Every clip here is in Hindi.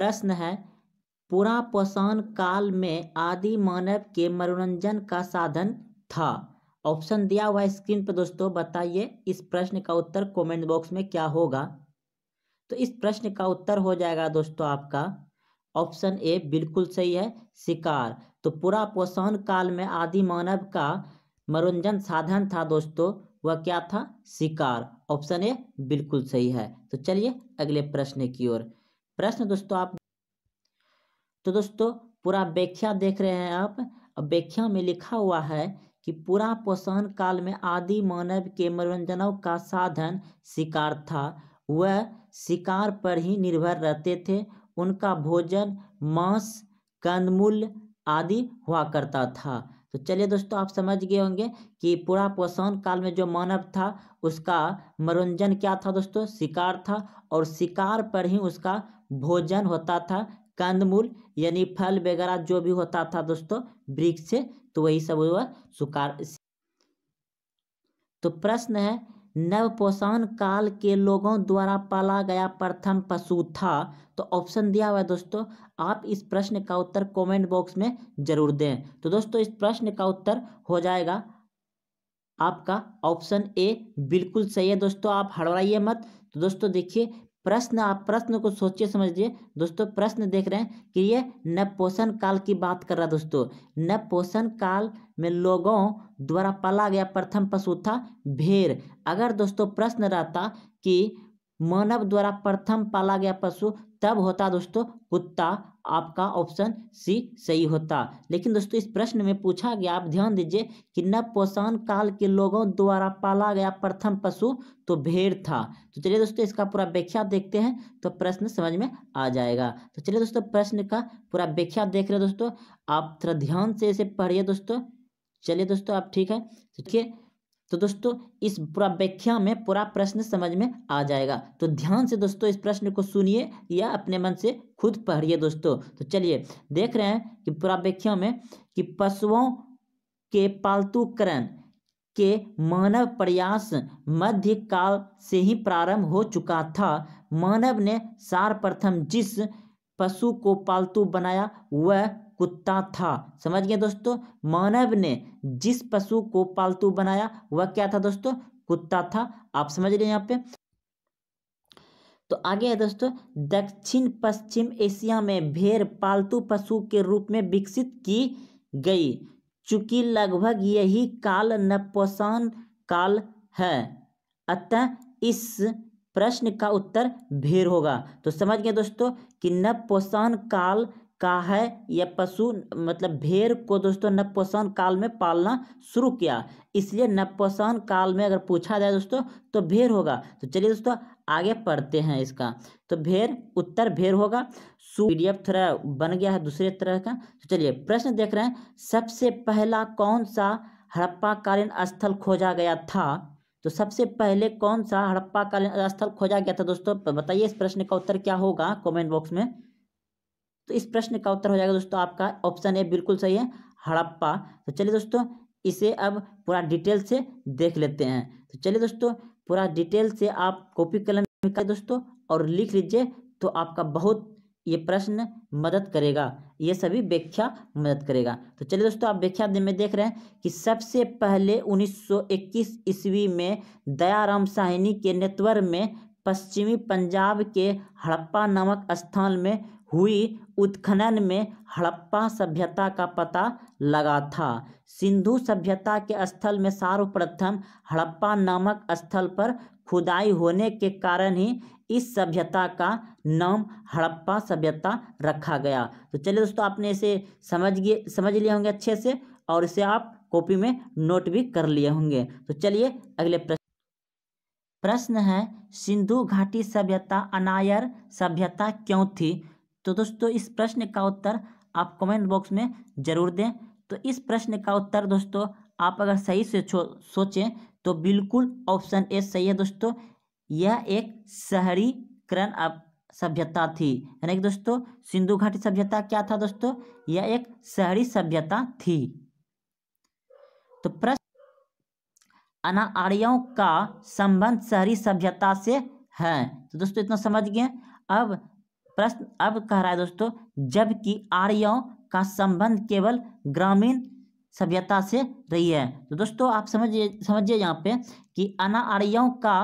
प्रश्न है पोषण काल में आदि मानव के मनोरंजन का साधन था ऑप्शन दिया हुआ स्क्रीन पर दोस्तों बताइए इस प्रश्न का उत्तर कमेंट बॉक्स में क्या होगा तो इस प्रश्न का उत्तर हो जाएगा दोस्तों आपका ऑप्शन ए बिल्कुल सही है शिकार तो पूरा पोषण काल में आदि मानव का मनोरंजन साधन था दोस्तों वह क्या था शिकार ऑप्शन ए बिल्कुल सही है तो चलिए अगले प्रश्न की ओर प्रश्न दोस्तों आप तो दोस्तों पूरा व्याख्या देख रहे हैं आप अब व्याख्या में लिखा हुआ है कि पूरा पोषण काल में आदि मानव के मनोरंजनों का साधन शिकार था वह शिकार पर ही निर्भर रहते थे उनका भोजन मांस कंदमूल आदि हुआ करता था तो चलिए दोस्तों आप समझ गए होंगे कि पूरा पोषण काल में जो मानव था उसका मनोरंजन क्या था दोस्तों शिकार था और शिकार पर ही उसका भोजन होता था कंदमूल यानी फल वगैरह जो भी होता था दोस्तों वृक्ष से तो वही सब हुआ शिकार तो प्रश्न है नवपोषण काल के लोगों द्वारा पाला गया प्रथम पशु था तो ऑप्शन दिया हुआ है दोस्तों आप इस प्रश्न का उत्तर कमेंट बॉक्स में जरूर दें तो दोस्तों इस प्रश्न का उत्तर हो जाएगा आपका ऑप्शन ए बिल्कुल सही है दोस्तों आप हड़बड़ाइए मत तो दोस्तों देखिए प्रश्न आप प्रश्न को सोचिए समझिए दोस्तों प्रश्न देख रहे हैं कि ये नपोषण काल की बात कर रहा है दोस्तों नपोषण काल में लोगों द्वारा पाला गया प्रथम पशु था भेड़ अगर दोस्तों प्रश्न रहता कि मानव द्वारा प्रथम पाला गया पशु तब होता दोस्तों कुत्ता आपका ऑप्शन सी सही होता लेकिन दोस्तों इस प्रश्न में पूछा गया आप ध्यान दीजिए कि पोषण काल के लोगों द्वारा पाला गया प्रथम पशु तो भेड़ था तो चलिए दोस्तों इसका पूरा व्याख्या देखते हैं तो प्रश्न समझ में आ जाएगा तो चलिए दोस्तों प्रश्न का पूरा व्याख्या देख रहे दोस्तों आप थोड़ा ध्यान से इसे पढ़िए दोस्तों चलिए दोस्तों आप ठीक है तो देखिए तो दोस्तों इस पूरा व्याख्या में पूरा प्रश्न समझ में आ जाएगा तो ध्यान से दोस्तों इस प्रश्न को सुनिए या अपने मन से खुद पढ़िए दोस्तों तो चलिए देख रहे हैं कि पूरा व्याख्या में कि पशुओं के पालतूकरण के मानव प्रयास मध्यकाल से ही प्रारंभ हो चुका था मानव ने सार प्रथम जिस पशु को पालतू बनाया वह कुत्ता था समझ गए दोस्तों मानव ने जिस पशु को पालतू बनाया वह क्या था दोस्तों कुत्ता था आप समझ रहे हैं यहाँ पे तो आगे है दोस्तों दक्षिण पश्चिम एशिया में भेड़ पालतू पशु के रूप में विकसित की गई चूंकि लगभग यही काल नपोषण काल है अतः इस प्रश्न का उत्तर भेड़ होगा तो समझ गए दोस्तों कि नपोषण काल का है यह पशु मतलब भेड़ को दोस्तों नवपोषण काल में पालना शुरू किया इसलिए नवपोषण काल में अगर पूछा जाए दोस्तों तो भेड़ होगा तो चलिए दोस्तों आगे पढ़ते हैं इसका तो भेड़ उत्तर भेड़ होगा पीडीएफ थोड़ा बन गया है दूसरे तरह का तो चलिए प्रश्न देख रहे हैं सबसे पहला कौन सा हड़प्पाकालीन स्थल खोजा गया था तो सबसे पहले कौन सा हड़प्पाकालीन स्थल खोजा गया था दोस्तों बताइए इस प्रश्न का उत्तर क्या होगा कमेंट बॉक्स में तो इस प्रश्न का उत्तर हो जाएगा दोस्तों आपका ऑप्शन ए बिल्कुल सही है हड़प्पा तो चलिए दोस्तों इसे अब पूरा डिटेल से देख लेते हैं तो चलिए दोस्तों पूरा डिटेल से आप कॉपी कलम में दोस्तों और लिख लीजिए तो आपका बहुत ये प्रश्न मदद करेगा ये सभी व्याख्या मदद करेगा तो चलिए दोस्तों आप व्याख्या में देख रहे हैं कि सबसे पहले 1921 ईस्वी में दयाराम साहिनी के नेतृत्व में पश्चिमी पंजाब के हड़प्पा नामक स्थान में हुई उत्खनन में हड़प्पा सभ्यता का पता लगा था सिंधु सभ्यता के स्थल में सर्वप्रथम हड़प्पा नामक स्थल पर खुदाई होने के कारण ही इस सभ्यता का नाम हड़प्पा सभ्यता रखा गया तो चलिए दोस्तों आपने इसे समझ गए समझ लिए होंगे अच्छे से और इसे आप कॉपी में नोट भी कर लिए होंगे तो चलिए अगले प्रश्न प्रश्न है सिंधु घाटी सभ्यता अनायर सभ्यता क्यों थी तो दोस्तों इस प्रश्न का उत्तर आप कमेंट बॉक्स में ज़रूर दें तो इस प्रश्न का उत्तर दोस्तों आप अगर सही से सोचें तो बिल्कुल ऑप्शन ए सही है दोस्तों यह एक शहरीकरण सभ्यता थी यानी कि दोस्तों सिंधु घाटी सभ्यता क्या था दोस्तों यह एक शहरी सभ्यता थी तो प्रश्न अना आर्यो का संबंध शहरी सभ्यता से है तो दोस्तों इतना समझ गए अब प्रश्न अब कह रहा है दोस्तों जबकि आर्यों का संबंध केवल ग्रामीण सभ्यता से रही है तो दोस्तों आप समझिए समझिए यहाँ पे कि अना आर्यों का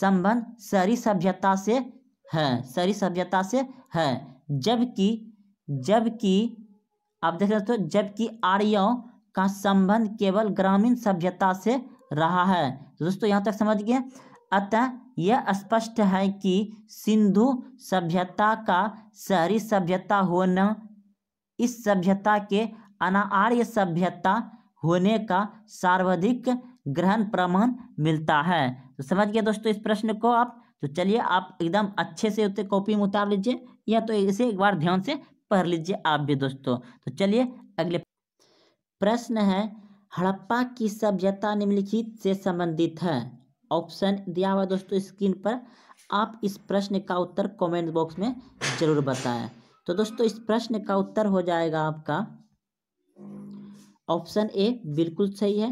संबंध शहरी सभ्यता से है शहरी सभ्यता से है जबकि जबकि आप देख रहे दोस्तों जबकि आर्यों का संबंध केवल ग्रामीण सभ्यता से रहा है तो दोस्तों यहाँ तक समझ गए अतः यह स्पष्ट है कि सिंधु सभ्यता का शहरी सभ्यता होना इस सभ्यता के अनार्य सभ्यता होने का सर्वाधिक ग्रहण प्रमाण मिलता है तो समझ गए दोस्तों इस प्रश्न को आप तो चलिए आप एकदम अच्छे से उसे कॉपी में उतार लीजिए या तो इसे एक बार ध्यान से पढ़ लीजिए आप भी दोस्तों तो चलिए अगले प्रश्न है हड़प्पा की सभ्यता निम्नलिखित से संबंधित है ऑप्शन दिया हुआ है दोस्तों स्क्रीन पर आप इस प्रश्न का उत्तर कमेंट बॉक्स में ज़रूर बताएं तो दोस्तों इस प्रश्न का उत्तर हो जाएगा आपका ऑप्शन ए बिल्कुल सही है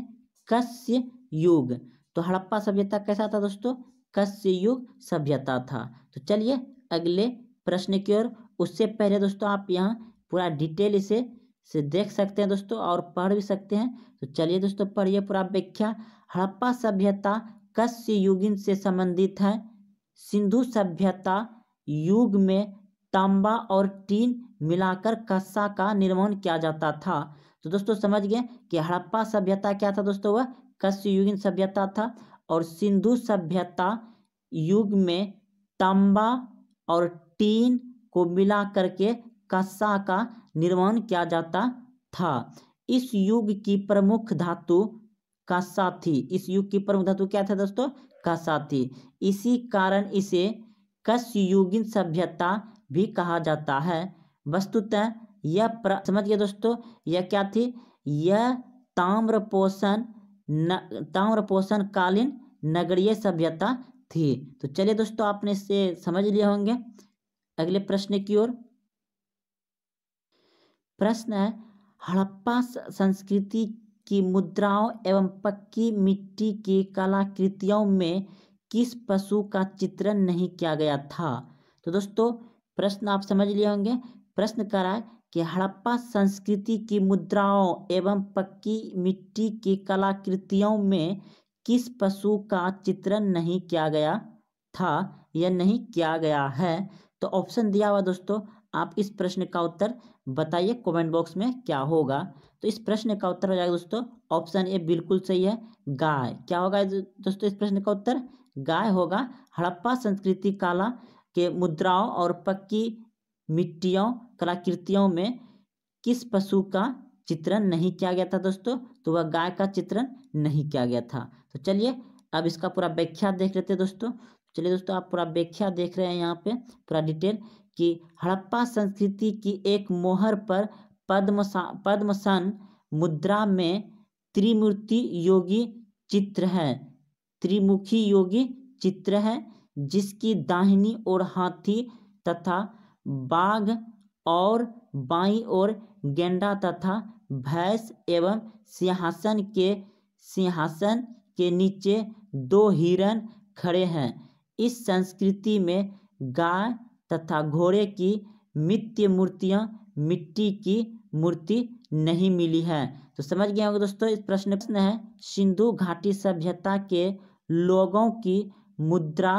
कश्य युग तो हड़प्पा सभ्यता कैसा था दोस्तों कश्य युग सभ्यता था तो चलिए अगले प्रश्न की ओर उससे पहले दोस्तों आप यहाँ पूरा डिटेल इसे से देख सकते हैं दोस्तों और पढ़ भी सकते हैं तो चलिए दोस्तों पढ़िए पूरा व्याख्या हड़प्पा सभ्यता कस्य युगिन से संबंधित है सिंधु सभ्यता युग में तांबा और टीन मिलाकर कस्सा का निर्माण किया जाता था तो दोस्तों समझ गए कि हड़प्पा सभ्यता क्या था दोस्तों वह कश्य युगिन सभ्यता था और सिंधु सभ्यता युग में तांबा और टीन को मिला करके कस्सा का निर्माण किया जाता था इस युग की प्रमुख धातु का साथी इस युग की प्रमुख धातु क्या था दोस्तों का साथी इसी कारण इसे कशयुगीन सभ्यता भी कहा जाता है वस्तुतः यह समझिए दोस्तों यह क्या थी यह ताम्र पोषण ताम्र पोषण कालीन नगरीय सभ्यता थी तो चलिए दोस्तों आपने इसे समझ लिए होंगे अगले प्रश्न की ओर प्रश्न है हड़प्पा संस्कृति की मुद्राओं एवं पक्की मिट्टी की कलाकृतियों में किस पशु का चित्रण नहीं किया गया था तो दोस्तों प्रश्न आप समझ लिए होंगे प्रश्न करा कि हड़प्पा संस्कृति की मुद्राओं एवं पक्की मिट्टी की कलाकृतियों में किस पशु का चित्रण नहीं किया गया था या नहीं किया गया है तो ऑप्शन दिया हुआ दोस्तों आप इस प्रश्न का उत्तर बताइए कमेंट बॉक्स में क्या होगा तो इस प्रश्न का उत्तर हो जाएगा दोस्तों ऑप्शन ए बिल्कुल सही है गाय क्या होगा दोस्तों इस प्रश्न का उत्तर गाय होगा हड़प्पा संस्कृति काला के मुद्राओं और पक्की मिट्टियों कलाकृतियों में किस पशु का चित्रण नहीं किया गया था दोस्तों तो वह गाय का चित्रण नहीं किया गया था तो चलिए अब इसका पूरा व्याख्या देख लेते हैं दोस्तों चलिए दोस्तों आप पूरा व्याख्या देख रहे हैं यहाँ पे पूरा डिटेल कि हड़प्पा संस्कृति की एक मोहर पर पद्मसा पद्मसन मुद्रा में त्रिमूर्ति योगी चित्र है त्रिमुखी योगी चित्र है जिसकी दाहिनी ओर हाथी तथा बाघ और बाई ओर गेंडा तथा भैंस एवं सिंहासन के सिंहासन के नीचे दो हिरण खड़े हैं इस संस्कृति में गाय तथा घोड़े की मित्य मूर्तियाँ मिट्टी की मूर्ति नहीं मिली है तो समझ गए होंगे दोस्तों इस प्रश्न प्रश्न है सिंधु घाटी सभ्यता के लोगों की मुद्रा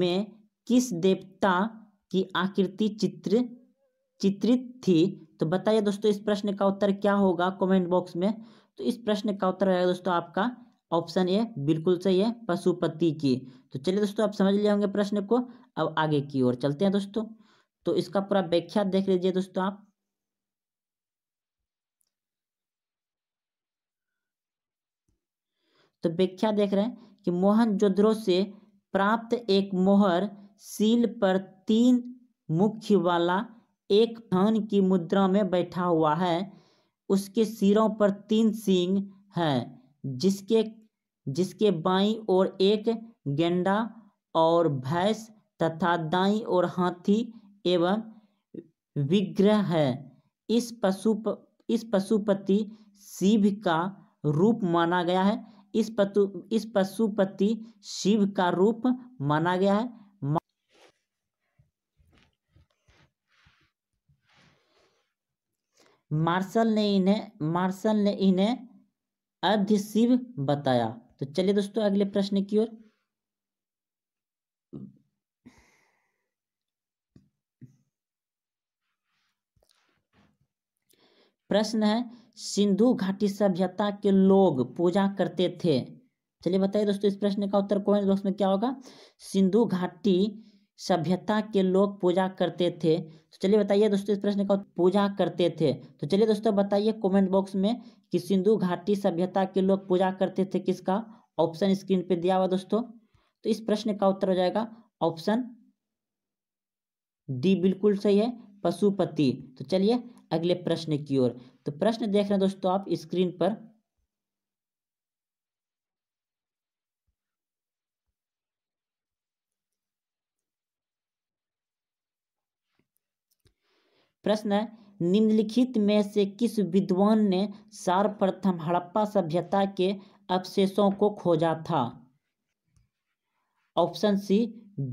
में किस देवता की आकृति चित्र चित्रित थी तो बताइए दोस्तों इस प्रश्न का उत्तर क्या होगा कमेंट बॉक्स में तो इस प्रश्न का उत्तर रहेगा दोस्तों आपका ऑप्शन ए बिल्कुल सही है पशुपति की तो चलिए दोस्तों आप समझ लिए होंगे प्रश्न को अब आगे की ओर चलते हैं दोस्तों तो इसका पूरा व्याख्या देख लीजिए दोस्तों आप तो व्याख्या देख रहे हैं कि मोहन जोधरो से प्राप्त एक मोहर सील पर तीन मुख्य वाला एक धन की मुद्रा में बैठा हुआ है उसके सिरों पर तीन सींग है जिसके जिसके बाई और एक गेंडा और भैंस तथा दाई और हाथी एवं विग्रह है इस पशु इस पशुपति शिव का रूप माना गया है इस पतु इस पशुपति शिव का रूप माना गया है मार्शल ने इन्हें मार्शल ने इन्हें अर्ध शिव बताया तो चलिए दोस्तों अगले प्रश्न की ओर प्रश्न है सिंधु घाटी सभ्यता के लोग पूजा करते थे चलिए बताइए दोस्तों इस प्रश्न का उत्तर कौन बॉक्स में क्या होगा सिंधु घाटी सभ्यता के लोग पूजा करते थे तो चलिए बताइए दोस्तों इस प्रश्न का पूजा करते थे तो चलिए दोस्तों बताइए कमेंट बॉक्स में कि सिंधु घाटी सभ्यता के लोग पूजा करते थे किसका ऑप्शन स्क्रीन पे दिया हुआ दोस्तों तो इस प्रश्न का उत्तर हो जाएगा ऑप्शन डी बिल्कुल सही है पशुपति तो चलिए अगले प्रश्न की ओर तो प्रश्न देख रहे हैं दोस्तों आप स्क्रीन पर प्रश्न है निम्नलिखित में से किस विद्वान ने सर्वप्रथम हड़प्पा सभ्यता के अवशेषों को खोजा था ऑप्शन सी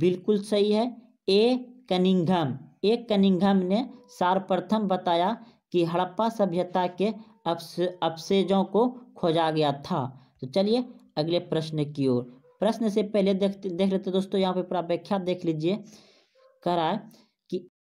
बिल्कुल सही है ए कनिंगम एक कनिंघम ने सर्वप्रथम बताया कि हड़प्पा सभ्यता के अवशेजों को खोजा गया था तो चलिए अगले प्रश्न की ओर प्रश्न से पहले देखते देख लेते दोस्तों यहाँ पे पूरा व्याख्या देख लीजिए कह रहा है कि